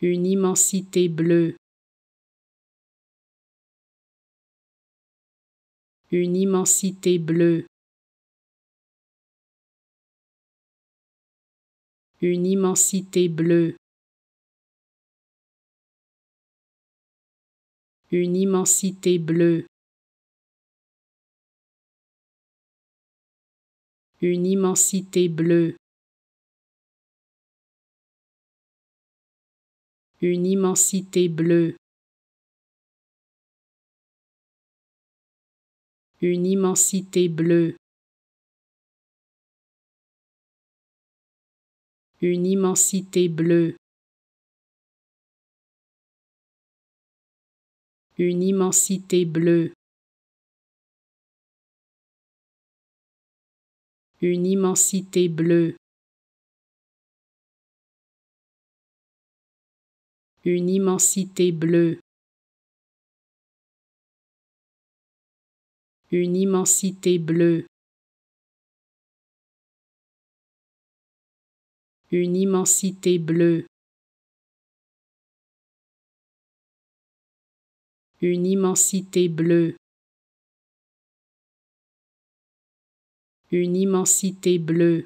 une immensité bleue, une immensité bleue, une immensité bleue, une immensité bleue. Une immensité bleue. une immensité bleue, une immensité bleue, une immensité bleue, une immensité bleue. Une immensité bleue. une immensité bleue, une immensité bleue, une immensité bleue, une immensité bleue, une immensité bleue.